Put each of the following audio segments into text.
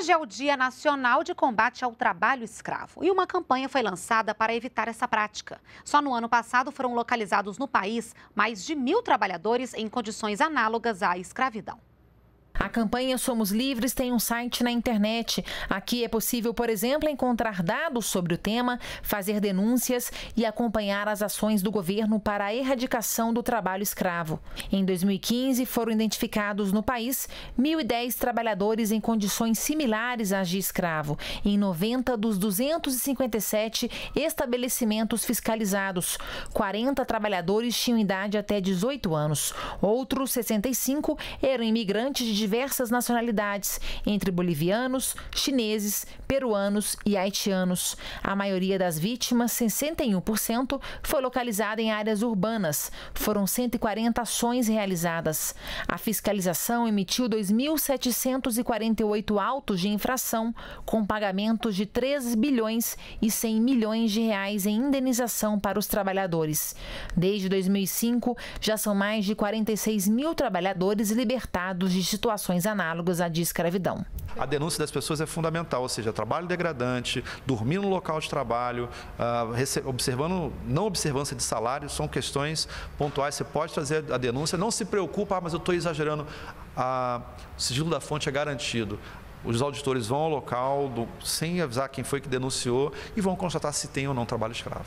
Hoje é o Dia Nacional de Combate ao Trabalho Escravo e uma campanha foi lançada para evitar essa prática. Só no ano passado foram localizados no país mais de mil trabalhadores em condições análogas à escravidão. A campanha Somos Livres tem um site na internet. Aqui é possível, por exemplo, encontrar dados sobre o tema, fazer denúncias e acompanhar as ações do governo para a erradicação do trabalho escravo. Em 2015, foram identificados no país 1.010 trabalhadores em condições similares às de escravo, em 90 dos 257 estabelecimentos fiscalizados. 40 trabalhadores tinham idade até 18 anos. Outros 65 eram imigrantes de diversas nacionalidades, entre bolivianos, chineses, peruanos e haitianos. A maioria das vítimas, 61%, foi localizada em áreas urbanas. Foram 140 ações realizadas. A fiscalização emitiu 2.748 autos de infração, com pagamentos de 3 bilhões e 100 milhões de reais em indenização para os trabalhadores. Desde 2005, já são mais de 46 mil trabalhadores libertados de situações situações análogas à de escravidão. A denúncia das pessoas é fundamental, ou seja, trabalho degradante, dormir no local de trabalho, ah, observando, não observância de salário, são questões pontuais. Você pode trazer a denúncia, não se preocupa, ah, mas eu estou exagerando. Ah, o sigilo da fonte é garantido os auditores vão ao local do, sem avisar quem foi que denunciou e vão constatar se tem ou não trabalho escravo.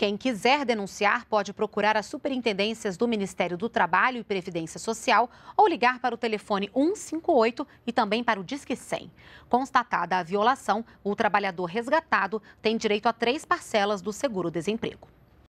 Quem quiser denunciar pode procurar as superintendências do Ministério do Trabalho e Previdência Social ou ligar para o telefone 158 e também para o Disque 100. Constatada a violação, o trabalhador resgatado tem direito a três parcelas do seguro-desemprego.